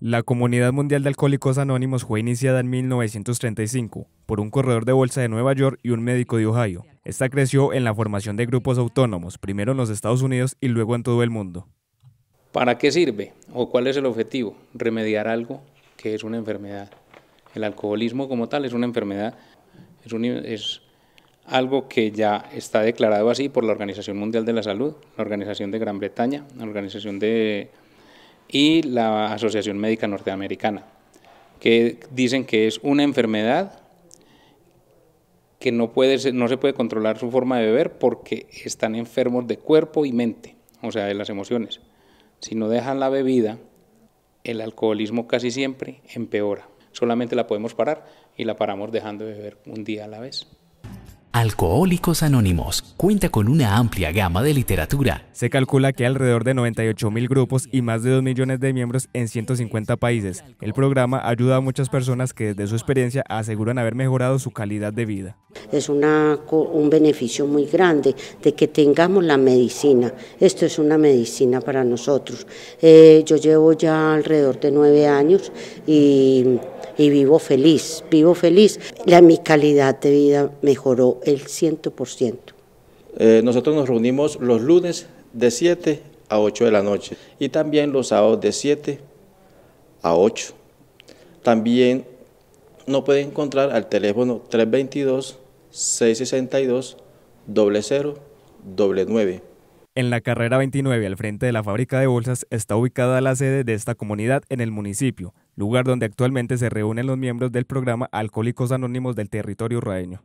La Comunidad Mundial de Alcohólicos Anónimos fue iniciada en 1935 por un corredor de bolsa de Nueva York y un médico de Ohio. Esta creció en la formación de grupos autónomos, primero en los Estados Unidos y luego en todo el mundo. ¿Para qué sirve o cuál es el objetivo? Remediar algo que es una enfermedad. El alcoholismo como tal es una enfermedad, es, algo que ya está declarado así por la Organización Mundial de la Salud, la Organización de Gran Bretaña, la Organización de y la Asociación Médica Norteamericana, que dicen que es una enfermedad que no, puede no se puede controlar su forma de beber porque están enfermos de cuerpo y mente, o sea, de las emociones. Si no dejan la bebida, el alcoholismo casi siempre empeora. Solamente la podemos parar y la paramos dejando de beber un día a la vez. Alcohólicos Anónimos cuenta con una amplia gama de literatura. Se calcula que alrededor de 98 mil grupos y más de 2 millones de miembros en 150 países. El programa ayuda a muchas personas que desde su experiencia aseguran haber mejorado su calidad de vida. Es una, un beneficio muy grande de que tengamos la medicina. Esto es una medicina para nosotros. Eh, yo llevo ya alrededor de nueve años y y vivo feliz, vivo feliz. La, mi calidad de vida mejoró el 100%. Eh, nosotros nos reunimos los lunes de 7 a 8 de la noche y también los sábados de 7 a 8. También nos pueden encontrar al teléfono 322 662 0099 en la carrera 29, al frente de la fábrica de bolsas, está ubicada la sede de esta comunidad en el municipio, lugar donde actualmente se reúnen los miembros del programa Alcohólicos Anónimos del territorio raeño.